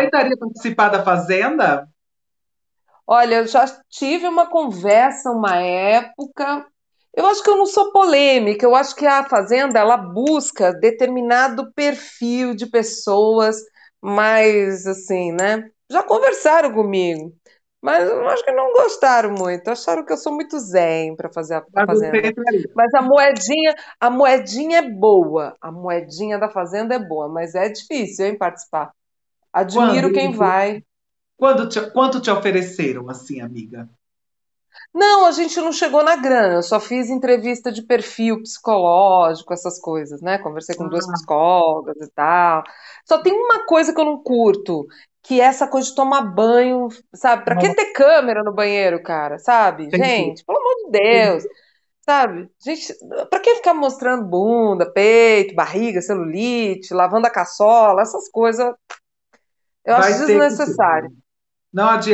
Aceitaria participar da Fazenda? Olha, eu já tive uma conversa uma época. Eu acho que eu não sou polêmica, eu acho que a Fazenda ela busca determinado perfil de pessoas mais assim, né? Já conversaram comigo, mas eu acho que não gostaram muito. Acharam que eu sou muito zen para fazer a Fazenda. Mas a moedinha, a moedinha é boa. A moedinha da Fazenda é boa, mas é difícil, hein, participar. Admiro quando, quem vai. Quando te, quanto te ofereceram, assim, amiga? Não, a gente não chegou na grana. Eu só fiz entrevista de perfil psicológico, essas coisas, né? Conversei com ah. duas psicólogas e tal. Só tem uma coisa que eu não curto, que é essa coisa de tomar banho, sabe? Pra que ter câmera no banheiro, cara? Sabe? gente, pelo amor de Deus. sabe? Gente, pra que ficar mostrando bunda, peito, barriga, celulite, lavando a caçola, essas coisas eu vai acho desnecessário. Não adianta.